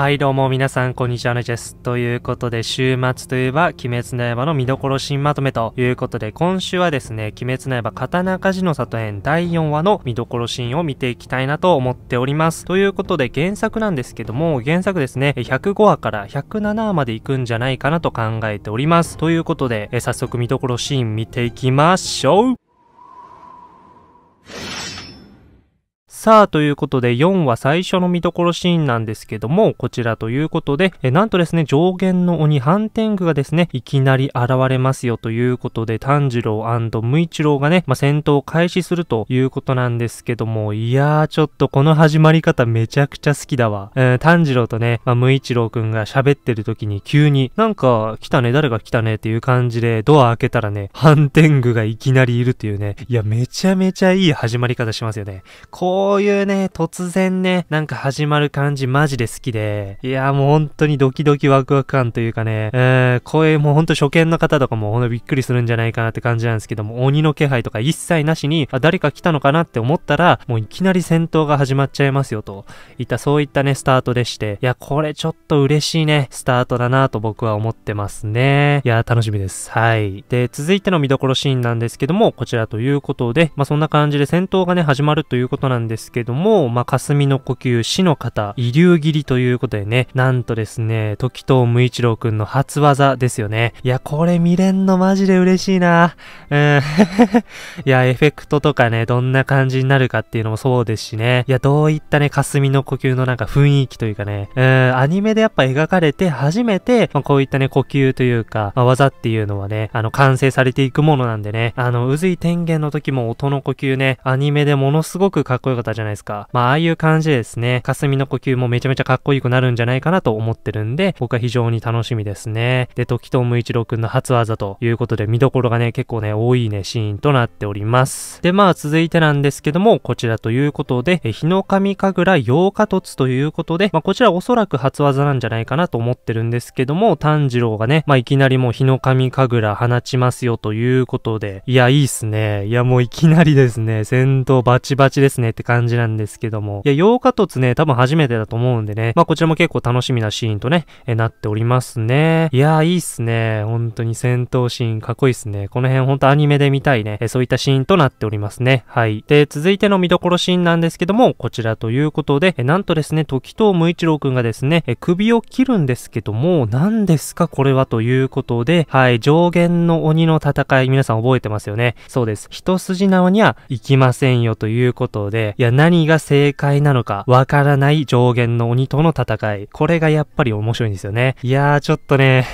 はい、どうも皆さん、こんにちは、ねです。ということで、週末といえば、鬼滅の刃の見どころ新まとめということで、今週はですね、鬼滅の刃刀鍛冶の里編第4話の見どころシーンを見ていきたいなと思っております。ということで、原作なんですけども、原作ですね、105話から107話まで行くんじゃないかなと考えております。ということで、早速見どころシーン見ていきましょうさあ、ということで4話最初の見どころシーンなんですけども、こちらということで、えなんとですね、上限の鬼ハンテングがですね、いきなり現れますよということで、炭治郎無一郎がね、まあ、戦闘を開始するということなんですけども、いやー、ちょっとこの始まり方めちゃくちゃ好きだわ。えー、炭治郎とね、まあ、無一郎くんが喋ってる時に急に、なんか、来たね、誰が来たねっていう感じで、ドア開けたらね、ハンテングがいきなりいるっていうね、いや、めちゃめちゃいい始まり方しますよね。ここういうね、突然ね、なんか始まる感じマジで好きで、いやもう本当にドキドキワクワク感というかね、えー、こういうもうほんと初見の方とかもほんとびっくりするんじゃないかなって感じなんですけども、鬼の気配とか一切なしに、あ、誰か来たのかなって思ったら、もういきなり戦闘が始まっちゃいますよと、いったそういったね、スタートでして、いや、これちょっと嬉しいね、スタートだなと僕は思ってますね。いや、楽しみです。はい。で、続いての見どころシーンなんですけども、こちらということで、まあ、そんな感じで戦闘がね、始まるということなんですですけども、まあ、霞の呼吸、死の方、遺留切りということでね、なんとですね、時藤無一郎くんの初技ですよね。いや、これ見れんのマジで嬉しいな。うん。いや、エフェクトとかね、どんな感じになるかっていうのもそうですしね。いや、どういったね、霞の呼吸のなんか雰囲気というかね、うん、アニメでやっぱ描かれて初めて、まあ、こういったね、呼吸というか、まあ、技っていうのはね、あの、完成されていくものなんでね、あの、渦井天元の時も音の呼吸ね、アニメでものすごくかっこよかったじゃないですか。まあ、ああいう感じでですね、霞の呼吸もめちゃめちゃかっこよくなるんじゃないかなと思ってるんで、僕は非常に楽しみですね。で、時藤無一郎くんの初技ということで、見どころがね、結構ね、多いね、シーンとなっております。で、まあ、続いてなんですけども、こちらということで、え日の神神楽八日突ということで、まあ、こちらおそらく初技なんじゃないかなと思ってるんですけども、炭治郎がね、まあ、いきなりもう日の神神楽放ちますよということで、いや、いいっすね。いや、もういきなりですね、戦闘バチバチですねって感じ感じなんですけども。いや、8日突ね、多分初めてだと思うんでね。まあ、こちらも結構楽しみなシーンとね、えなっておりますね。いやー、いいっすね。本当に戦闘シーン、かっこいいっすね。この辺ほんとアニメで見たいね、えそういったシーンとなっておりますね。はい。で、続いての見どころシーンなんですけども、こちらということで、えなんとですね、時藤無一郎くんがですね、え首を切るんですけども、何ですかこれはということで、はい、上限の鬼の戦い、皆さん覚えてますよね。そうです。一筋縄には行きませんよということで、いや、や何が正解なのかわからない上限の鬼との戦い。これがやっぱり面白いんですよね。いやーちょっとね、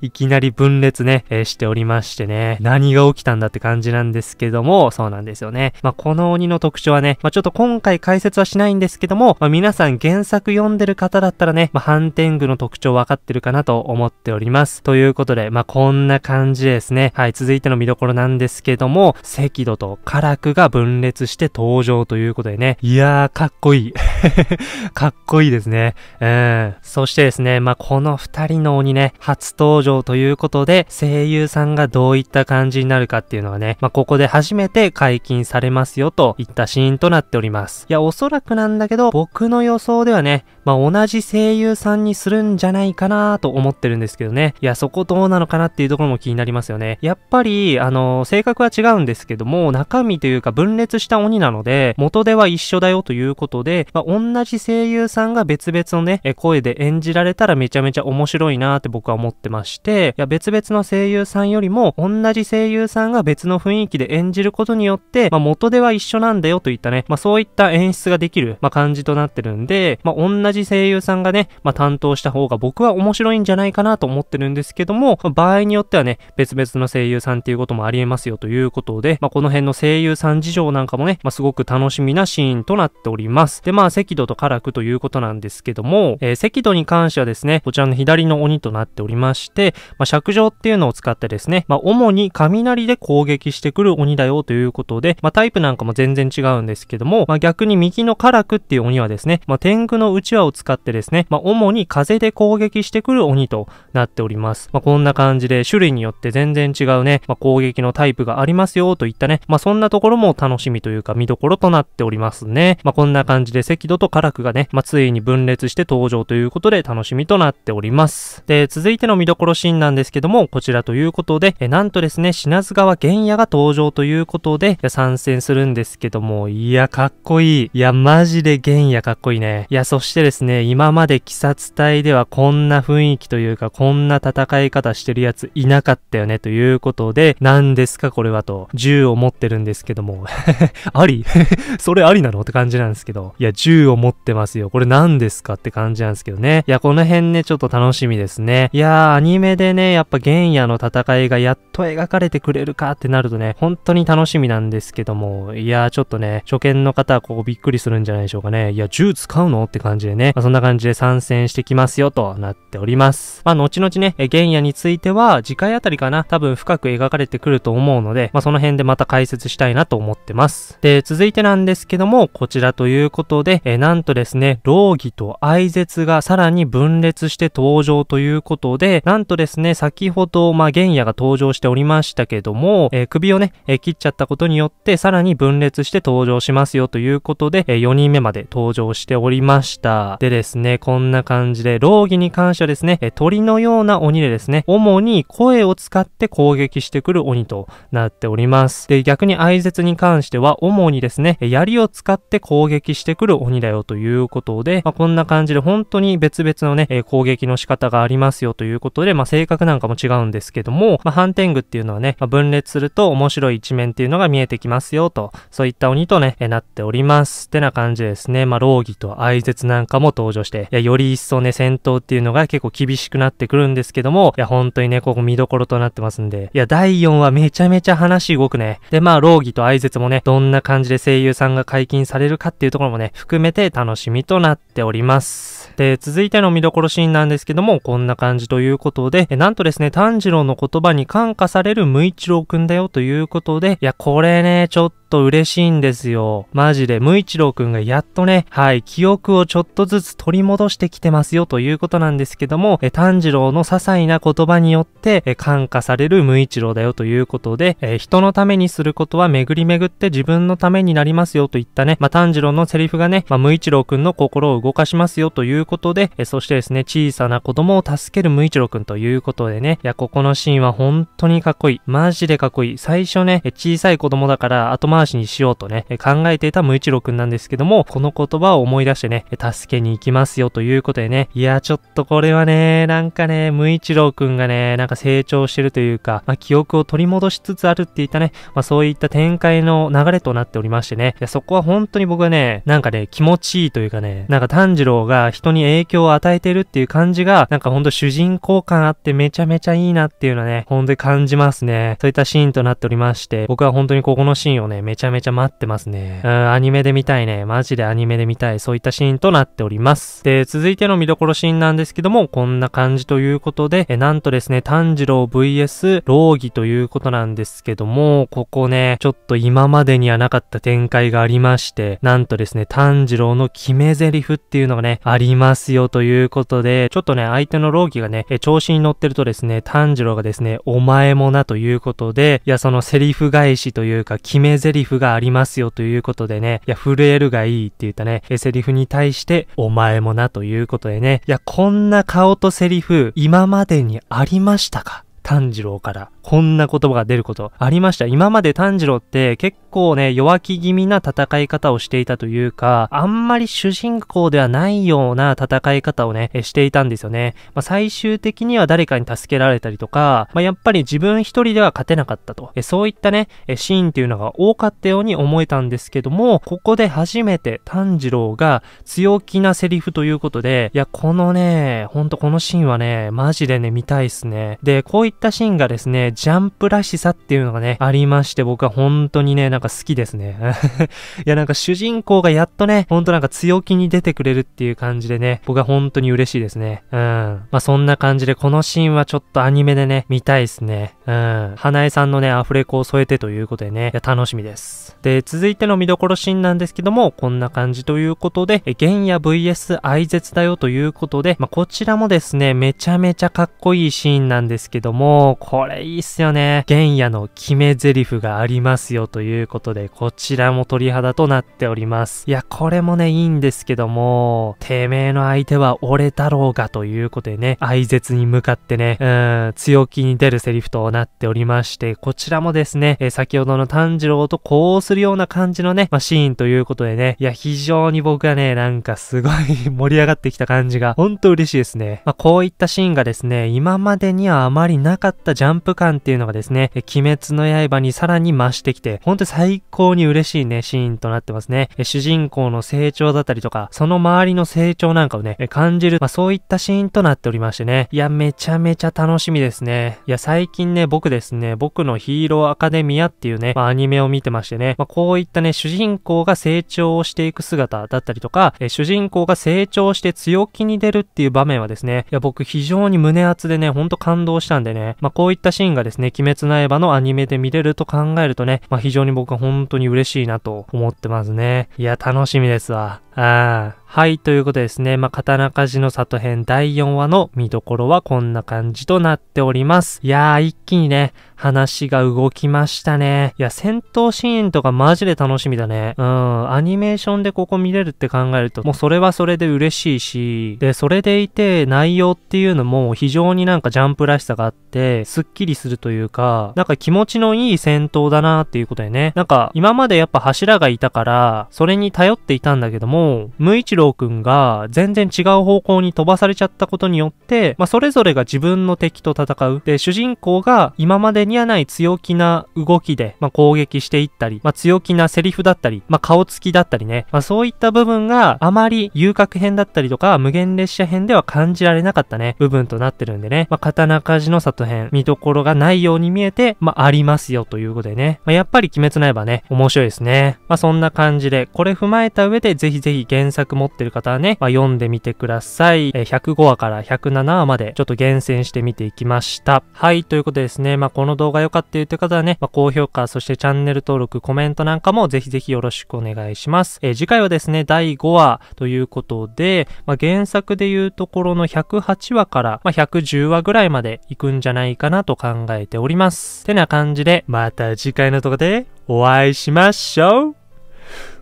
いきなり分裂ね、えー、しておりましてね、何が起きたんだって感じなんですけども、そうなんですよね。まあ、この鬼の特徴はね、まあ、ちょっと今回解説はしないんですけども、まあ、皆さん原作読んでる方だったらね、まあ、反転具の特徴分かってるかなと思っております。ということで、まあ、こんな感じですね。はい、続いての見どころなんですけども、赤土と辛くが分裂して登場ということでね、いやー、かっこいい。かっこいいですね。うん。そしてですね、まあ、この二人の鬼ね、初登場ということで、声優さんがどういった感じになるかっていうのはね、まあ、ここで初めて解禁されますよといったシーンとなっております。いや、おそらくなんだけど、僕の予想ではね、まあ、同じ声優さんにするんじゃないかなと思ってるんですけどね。いや、そこどうなのかなっていうところも気になりますよね。やっぱり、あの、性格は違うんですけども、中身というか分裂した鬼なので、元では一緒だよということで、まあ、同じ声優さんが別々のね、声で演じられたらめちゃめちゃ面白いなって僕は思ってまして、いや別々の声優さんよりも、同じ声優さんが別の雰囲気で演じることによって、まあ、元では一緒なんだよといったね、まあ、そういった演出ができる、まあ、感じとなってるんで、まあ、同じ声優さんがね、まあ、担当した方が僕は面白いんじゃないかなと思ってるんですけども、まあ、場合によってはね、別々の声優さんっていうこともありえますよということで、まあ、この辺の声優さん事情なんかもね、まあ、すごく楽しみなシーンとなっております。で、まあ、赤土と辛くということなんですけども、えー、赤土に関してはですね、こちらの左の鬼となっておりまして、まあ、尺状っていうのを使ってですね、まあ、主に雷で攻撃してくる鬼だよということで、まあ、タイプなんかも全然違うんですけども、まあ、逆に右の辛くっていう鬼はですね、まあ、天狗のうちわを使ってですね、まあ、主に風で攻撃してくる鬼となっております。まあ、こんな感じで種類によって全然違うね、まあ、攻撃のタイプがありますよといったね、まあ、そんなところも楽しみというか見どころとなっておりますね。まあ、こんな感じで赤木戸と唐久がね、まあ、ついに分裂して登場ということで楽しみとなっております。で、続いての見どころシーンなんですけども、こちらということで、えなんとですね、品津川玄野が登場ということで、参戦するんですけども、いや、かっこいい。いや、マジで玄野かっこいいね。いや、そしてですね、今まで鬼殺隊ではこんな雰囲気というか、こんな戦い方してるやついなかったよね、ということで、何ですかこれはと、銃を持ってるんですけども、あり それありなのって感じなんですけど、いや、銃銃を持ってますよ。これ何ですかって感じなんですけどね。いや、この辺ね、ちょっと楽しみですね。いやー、アニメでね、やっぱ原野の戦いがやっと描かれてくれるかってなるとね、本当に楽しみなんですけども、いやー、ちょっとね、初見の方はここびっくりするんじゃないでしょうかね。いや、銃使うのって感じでね、まあ、そんな感じで参戦してきますよとなっております。まあ、後々ね、原野については、次回あたりかな、多分深く描かれてくると思うので、まあ、その辺でまた解説したいなと思ってます。で、続いてなんですけども、こちらということで、えー、なんとですね、老義と愛絶がさらに分裂して登場ということで、なんとですね、先ほど、まあ、玄野が登場しておりましたけども、えー、首をね、えー、切っちゃったことによって、さらに分裂して登場しますよということで、えー、4人目まで登場しておりました。でですね、こんな感じで、老義に関してはですね、え鳥のような鬼でですね、主に声を使って攻撃してくる鬼となっております。で、逆に愛絶に関しては、主にですね、槍を使って攻撃してくる鬼国だよということで、まあ、こんな感じで本当に別々のね、え攻撃の仕方がありますよということで、まあ、性格なんかも違うんですけども、まあ、反ングっていうのはね、まあ、分裂すると面白い一面っていうのが見えてきますよと、そういった鬼とね、えなっております。ってな感じですね。まあ、老義と愛絶なんかも登場して、いや、より一層ね、戦闘っていうのが結構厳しくなってくるんですけども、いや、本当にね、ここ見どころとなってますんで、いや、第4話めちゃめちゃ話動くね。で、まあ、老義と愛絶もね、どんな感じで声優さんが解禁されるかっていうところもね、含めめて楽しみとなっております。で、続いての見どころシーンなんですけども、こんな感じということで、なんとですね、炭治郎の言葉に感化される無一郎くんだよということで、いや、これね、ちょっとと嬉しいんですよ。マジで、無一郎くんがやっとね、はい、記憶をちょっとずつ取り戻してきてますよということなんですけども、え、炭治郎の些細な言葉によって、え、感化される無一郎だよということで、え、人のためにすることは巡り巡って自分のためになりますよといったね、まあ、炭治郎のセリフがね、まあ、無一郎くんの心を動かしますよということで、え、そしてですね、小さな子供を助ける無一郎くんということでね、いや、ここのシーンは本当にかっこいい。マジでかっこいい。最初ね、小さい子供だから後回回しにしようとね、考えていた無一郎くんなんですけども、この言葉を思い出してね、助けに行きますよということでね、いや、ちょっとこれはね、なんかね、無一郎くんがね、なんか成長してるというか、まあ、記憶を取り戻しつつあるって言ったね、まあ、そういった展開の流れとなっておりましてね、いやそこは本当に僕はね、なんかね、気持ちいいというかね、なんか炭治郎が人に影響を与えてるっていう感じが、なんかほんと主人公感あってめちゃめちゃいいなっていうのはね、ほんとに感じますね。そういったシーンとなっておりまして、僕は本当にここのシーンをね、めちゃめちゃ待ってますね。うん、アニメで見たいね。マジでアニメで見たい。そういったシーンとなっております。で、続いての見どころシーンなんですけども、こんな感じということで、えなんとですね、炭治郎 VS 老儀ということなんですけども、ここね、ちょっと今までにはなかった展開がありまして、なんとですね、炭治郎の決め台詞っていうのがね、ありますよということで、ちょっとね、相手の老儀がね、え調子に乗ってるとですね、炭治郎がですね、お前もなということで、いや、そのセリフ返しというか、決め台リフがありますよということでね、いや、震えるがいいって言ったね、セリフに対して、お前もなということでね、いや、こんな顔とセリフ、今までにありましたか炭治郎から。こんな言葉が出ることありました。今まで炭治郎って結構ね、弱気気味な戦い方をしていたというか、あんまり主人公ではないような戦い方をね、していたんですよね。まあ、最終的には誰かに助けられたりとか、まあ、やっぱり自分一人では勝てなかったと。えそういったね、シーンっていうのが多かったように思えたんですけども、ここで初めて炭治郎が強気なセリフということで、いや、このね、ほんとこのシーンはね、マジでね、見たいっすね。で、こういったシーンがですね、ジャンプらしさっていうのがね、ありまして、僕は本当にね、なんか好きですね。いや、なんか主人公がやっとね、ほんとなんか強気に出てくれるっていう感じでね、僕は本当に嬉しいですね。うん。まあ、そんな感じで、このシーンはちょっとアニメでね、見たいですね。うん。花江さんのね、アフレコを添えてということでね、いや、楽しみです。で、続いての見どころシーンなんですけども、こんな感じということで、え、玄野 VS 愛絶だよということで、まあ、こちらもですね、めちゃめちゃかっこいいシーンなんですけども、これいいすよね。玄野の決め台詞がありますよということで、こちらも鳥肌となっております。いや、これもね、いいんですけども、てめえの相手は俺だろうがということでね、挨拶に向かってね、うん、強気に出るセリフとなっておりまして、こちらもですね、え先ほどの炭治郎とこうするような感じのね、まあ、シーンということでね、いや、非常に僕はね、なんかすごい盛り上がってきた感じが、ほんと嬉しいですね。まあ、こういったシーンがですね、今までにはあまりなかったジャンプ感感っていうのがですね、鬼滅の刃にさらに増してきて、本当に最高に嬉しいね、シーンとなってますね。主人公の成長だったりとか、その周りの成長なんかをね、感じる、まあ、そういったシーンとなっておりましてね。いや、めちゃめちゃ楽しみですね。いや、最近ね、僕ですね、僕のヒーローアカデミアっていうね、まあ、アニメを見てましてね、まあ、こういったね、主人公が成長をしていく姿だったりとか、主人公が成長して強気に出るっていう場面はですね、いや、僕非常に胸熱でね、ほんと感動したんでね、まあ、こういったシーンがですね、鬼滅の刃のアニメで見れると考えるとね、まあ、非常に僕は本当に嬉しいなと思ってますね。いや、楽しみですわ。ああ。はい、ということですね。まあ、刀鍛冶の里編第4話の見どころはこんな感じとなっております。いやー、一気にね、話が動きましたね。いや、戦闘シーンとかマジで楽しみだね。うん、アニメーションでここ見れるって考えると、もうそれはそれで嬉しいし、で、それでいて内容っていうのも非常になんかジャンプらしさがあって、スッキリするというか、なんか気持ちのいい戦闘だなーっていうことでね。なんか、今までやっぱ柱がいたから、それに頼っていたんだけども、無一郎郎くんが全然違う方向に飛ばされちゃったことによって、まあ、それぞれが自分の敵と戦う。で、主人公が今までにはない強気な動きで、まあ、攻撃していったり、まあ、強気なセリフだったり、ま顔つきだったりね。まそういった部分があまり遊郭編だったりとか、無限列車編では感じられなかったね、部分となってるんでね。ま刀鍛冶の里編、見どころがないように見えて、まあ、りますよということでね。まやっぱり鬼滅の刃ね、面白いですね。まそんな感じで、これ踏まえた上で、ぜひぜひ原作も持ってる方はね、まあ、読んでみてください。え105話から107話までちょっと厳選してみていきました。はい、ということでですね、まあ、この動画良かったよという方はね、まあ、高評価、そしてチャンネル登録、コメントなんかもぜひぜひよろしくお願いします。えー、次回はですね、第5話ということで、まあ、原作でいうところの108話から、ま110話ぐらいまで行くんじゃないかなと考えております。てな感じで、また次回の動画でお会いしましょう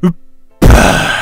うっばー